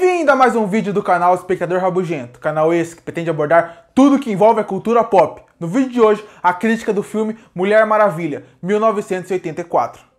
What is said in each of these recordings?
Bem-vindo a mais um vídeo do canal Espectador Rabugento, canal esse que pretende abordar tudo que envolve a cultura pop. No vídeo de hoje, a crítica do filme Mulher Maravilha, 1984.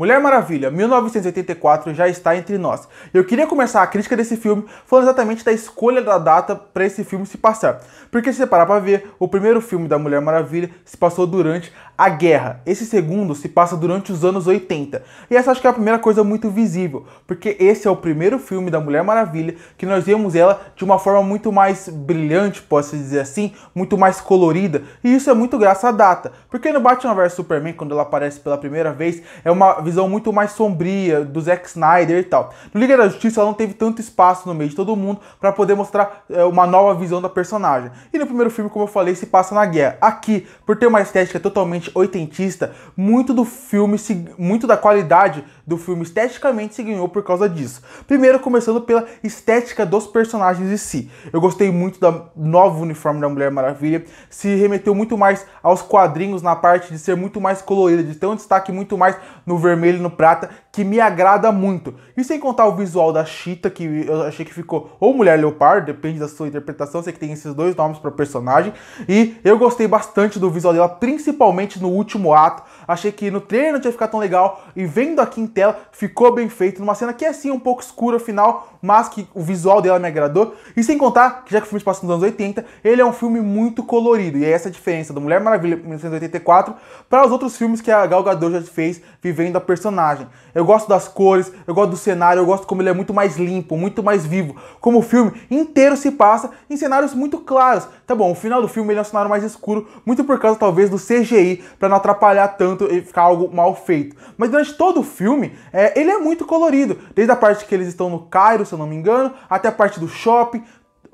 Mulher Maravilha, 1984, já está entre nós. Eu queria começar a crítica desse filme falando exatamente da escolha da data para esse filme se passar. Porque se você parar para ver, o primeiro filme da Mulher Maravilha se passou durante a guerra. Esse segundo se passa durante os anos 80. E essa acho que é a primeira coisa muito visível, porque esse é o primeiro filme da Mulher Maravilha que nós vemos ela de uma forma muito mais brilhante, posso dizer assim, muito mais colorida. E isso é muito graças à data, porque no Batman vs Superman, quando ela aparece pela primeira vez, é uma visão muito mais sombria do Zack Snyder e tal. No Liga da Justiça ela não teve tanto espaço no meio de todo mundo para poder mostrar é, uma nova visão da personagem. E no primeiro filme, como eu falei, se passa na guerra. Aqui, por ter uma estética totalmente oitentista, muito do filme, muito da qualidade do filme esteticamente se ganhou por causa disso. Primeiro, começando pela estética dos personagens em si. Eu gostei muito do novo uniforme da Mulher Maravilha, se remeteu muito mais aos quadrinhos na parte de ser muito mais colorida, de ter um destaque muito mais no vermelho e no prata, que me agrada muito. E sem contar o visual da Cheetah, que eu achei que ficou ou Mulher Leopardo, depende da sua interpretação, sei que tem esses dois nomes para personagem, e eu gostei bastante do visual dela, principalmente no último ato, Achei que no trailer não tinha ficado tão legal e vendo aqui em tela ficou bem feito. Numa cena que é assim um pouco escura final, mas que o visual dela me agradou. E sem contar que já que o filme se passa nos anos 80, ele é um filme muito colorido. E é essa a diferença do Mulher Maravilha 1984 para os outros filmes que a Gal Gadot já fez vivendo a personagem. Eu gosto das cores, eu gosto do cenário, eu gosto como ele é muito mais limpo, muito mais vivo. Como o filme inteiro se passa em cenários muito claros. Tá bom, o final do filme ele é um cenário mais escuro, muito por causa talvez do CGI, para não atrapalhar tanto tanto ficar algo mal feito. Mas durante todo o filme, é, ele é muito colorido. Desde a parte que eles estão no Cairo, se eu não me engano, até a parte do shopping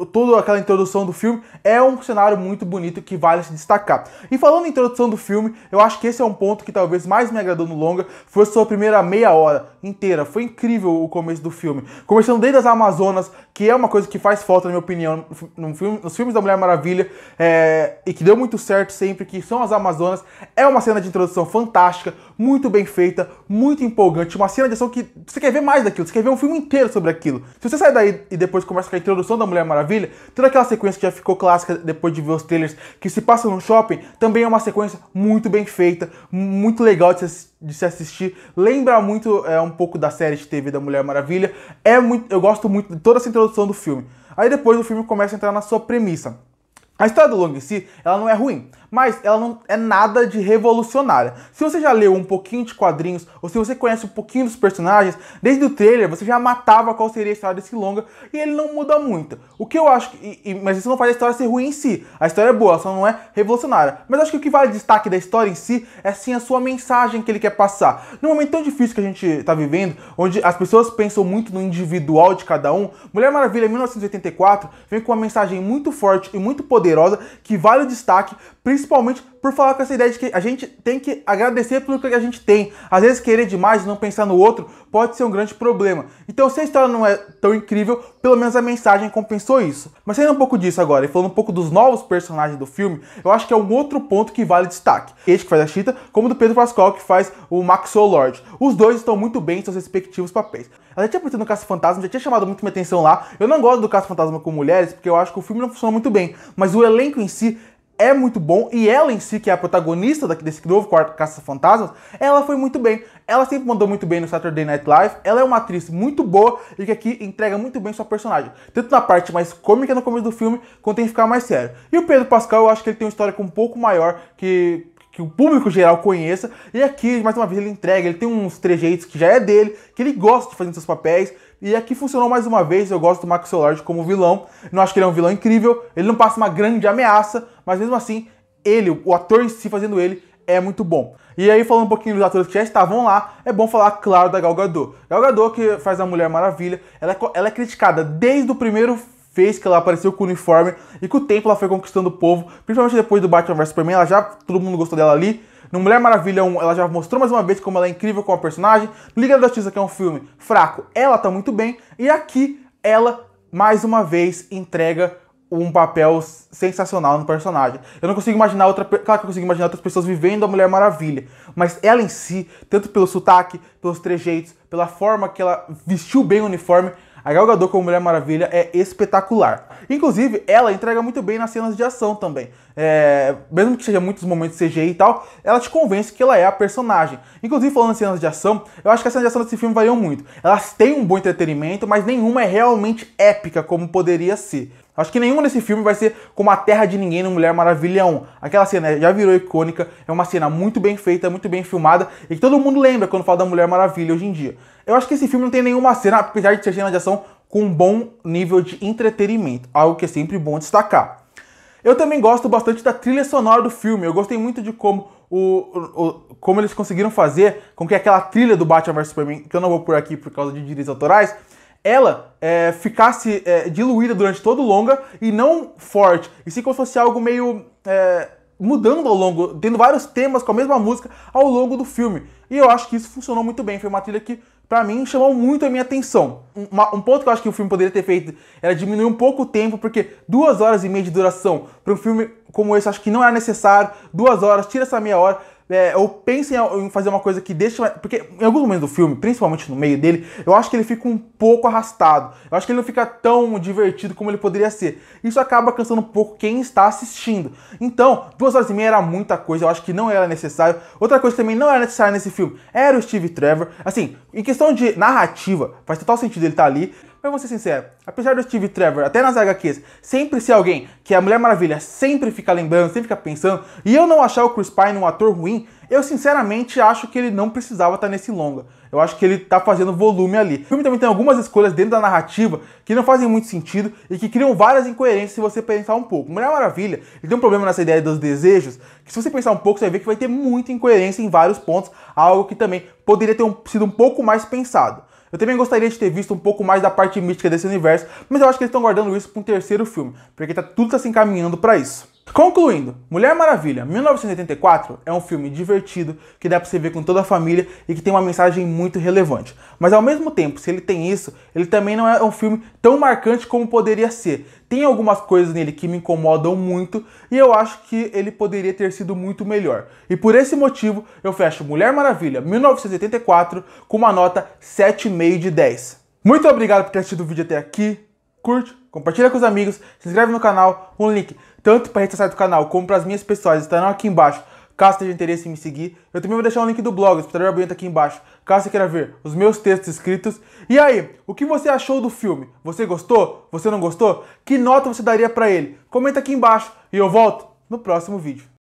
toda aquela introdução do filme é um cenário muito bonito que vale se destacar. E falando em introdução do filme, eu acho que esse é um ponto que talvez mais me agradou no longa, foi sua primeira meia hora inteira. Foi incrível o começo do filme. Começando desde as Amazonas, que é uma coisa que faz falta, na minha opinião, no filme, nos filmes da Mulher Maravilha, é, e que deu muito certo sempre, que são as Amazonas. É uma cena de introdução fantástica, muito bem feita, muito empolgante, uma cena de ação que você quer ver mais daquilo, você quer ver um filme inteiro sobre aquilo. Se você sair daí e depois começa com a introdução da Mulher Maravilha, Maravilha, toda aquela sequência que já ficou clássica depois de ver os trailers, que se passa no shopping, também é uma sequência muito bem feita, muito legal de se, de se assistir. Lembra muito é, um pouco da série de TV da Mulher Maravilha. É muito, eu gosto muito de toda essa introdução do filme. Aí depois o filme começa a entrar na sua premissa. A história do Long em si, ela não é ruim, mas ela não é nada de revolucionária. Se você já leu um pouquinho de quadrinhos, ou se você conhece um pouquinho dos personagens, desde o trailer você já matava qual seria a história desse longa, e ele não muda muito. O que eu acho que. E, e, mas isso não faz a história ser ruim em si. A história é boa, só não é revolucionária. Mas acho que o que vale destaque da história em si é sim a sua mensagem que ele quer passar. Num momento tão difícil que a gente está vivendo, onde as pessoas pensam muito no individual de cada um, Mulher Maravilha 1984 vem com uma mensagem muito forte e muito poderosa que vale o destaque, principalmente principalmente por falar com essa ideia de que a gente tem que agradecer pelo que a gente tem. Às vezes querer demais e não pensar no outro pode ser um grande problema. Então se a história não é tão incrível, pelo menos a mensagem compensou isso. Mas saindo um pouco disso agora e falando um pouco dos novos personagens do filme, eu acho que é um outro ponto que vale destaque. Este que faz a Chita, como do Pedro Pascal que faz o Maxwell Lord. Os dois estão muito bem em seus respectivos papéis. Eu já tinha aparecido no Caça Fantasma, já tinha chamado muito minha atenção lá. Eu não gosto do Caça Fantasma com mulheres, porque eu acho que o filme não funciona muito bem. Mas o elenco em si é muito bom e ela em si, que é a protagonista desse novo quarto Caça Fantasmas, ela foi muito bem. Ela sempre mandou muito bem no Saturday Night Live. Ela é uma atriz muito boa e que aqui entrega muito bem sua personagem, tanto na parte mais cômica no começo do filme, quanto em ficar mais sério. E o Pedro Pascal, eu acho que ele tem um histórico um pouco maior que que o público geral conheça. E aqui, mais uma vez, ele entrega, ele tem uns trejeitos que já é dele, que ele gosta de fazer seus papéis, e aqui funcionou mais uma vez, eu gosto do Max Lord como vilão. Não acho que ele é um vilão incrível, ele não passa uma grande ameaça, mas mesmo assim, ele, o ator em si fazendo ele, é muito bom. E aí, falando um pouquinho dos atores que já estavam lá, é bom falar, claro, da Gal Gadot. Gal Gadot, que faz a Mulher Maravilha, ela é, ela é criticada desde o primeiro fez que ela apareceu com o uniforme e com o tempo ela foi conquistando o povo, principalmente depois do Batman vs Superman, ela já, todo mundo gostou dela ali, no Mulher Maravilha 1, ela já mostrou mais uma vez como ela é incrível com a personagem. Liga da Justiça, que é um filme fraco, ela tá muito bem. E aqui, ela, mais uma vez, entrega um papel sensacional no personagem. Eu não consigo imaginar outra, claro que eu consigo imaginar outras pessoas vivendo a Mulher Maravilha, mas ela em si, tanto pelo sotaque, pelos trejeitos, pela forma que ela vestiu bem o uniforme, a Gal Gadot como Mulher Maravilha é espetacular. Inclusive, ela entrega muito bem nas cenas de ação também. É, mesmo que seja muitos momentos CGI e tal, ela te convence que ela é a personagem. Inclusive, falando em cenas de ação, eu acho que as cenas de ação desse filme variam muito. Elas têm um bom entretenimento, mas nenhuma é realmente épica como poderia ser. Acho que nenhum desse filme vai ser como a Terra de Ninguém no Mulher Maravilha 1. Aquela cena já virou icônica, é uma cena muito bem feita, muito bem filmada e que todo mundo lembra quando fala da Mulher Maravilha hoje em dia. Eu acho que esse filme não tem nenhuma cena, apesar de ser cena de ação, com um bom nível de entretenimento, algo que é sempre bom destacar. Eu também gosto bastante da trilha sonora do filme, eu gostei muito de como o, o, como eles conseguiram fazer com que aquela trilha do Batman vs Superman, que eu não vou por aqui por causa de direitos autorais, ela é, ficasse é, diluída durante todo o longa e não forte, e sim como se fosse algo meio é, mudando ao longo, tendo vários temas com a mesma música ao longo do filme. E eu acho que isso funcionou muito bem. Foi uma trilha que, para mim, chamou muito a minha atenção. Um, um, ponto que eu acho que o filme poderia ter feito era diminuir um pouco o tempo, porque duas horas e meia de duração para um filme como esse acho que não era é necessário. Duas horas, tira essa meia hora é, ou pensem em fazer uma coisa que deixa. Porque em alguns momentos do filme, principalmente no meio dele, eu acho que ele fica um pouco arrastado. Eu acho que ele não fica tão divertido como ele poderia ser. Isso acaba cansando um pouco quem está assistindo. Então, duas horas e meia era muita coisa, eu acho que não era necessário. Outra coisa que também não era necessária nesse filme era o Steve Trevor. Assim, em questão de narrativa, faz total sentido ele estar tá ali eu vou ser sincero, apesar do Steve Trevor, até nas HQs, sempre ser alguém que a Mulher Maravilha sempre fica lembrando, sempre fica pensando, e eu não achar o Chris Pine um ator ruim, eu sinceramente acho que ele não precisava estar tá nesse longa. Eu acho que ele está fazendo volume ali. O filme também tem algumas escolhas dentro da narrativa que não fazem muito sentido e que criam várias incoerências se você pensar um pouco. Mulher Maravilha, ele tem um problema nessa ideia dos desejos, que se você pensar um pouco, você vai ver que vai ter muita incoerência em vários pontos, algo que também poderia ter sido um pouco mais pensado. Eu também gostaria de ter visto um pouco mais da parte mística desse universo, mas eu acho que eles estão guardando isso para um terceiro filme, porque tá, tudo está se encaminhando para isso. Concluindo, Mulher Maravilha 1984 é um filme divertido que dá para você ver com toda a família e que tem uma mensagem muito relevante. Mas ao mesmo tempo, se ele tem isso, ele também não é um filme tão marcante como poderia ser. Tem algumas coisas nele que me incomodam muito e eu acho que ele poderia ter sido muito melhor. E por esse motivo, eu fecho Mulher Maravilha 1984 com uma nota 7,5 de 10. Muito obrigado por ter assistido o vídeo até aqui curte, compartilha com os amigos, se inscreve no canal. um link tanto para a rede do canal como para as minhas pessoais estarão aqui embaixo. Caso tenha interesse em me seguir, eu também vou deixar um link do blog, Hospitalar Barulhento, aqui embaixo, caso você queira ver os meus textos escritos. E aí, o que você achou do filme? Você gostou? Você não gostou? Que nota você daria para ele? Comenta aqui embaixo e eu volto no próximo vídeo.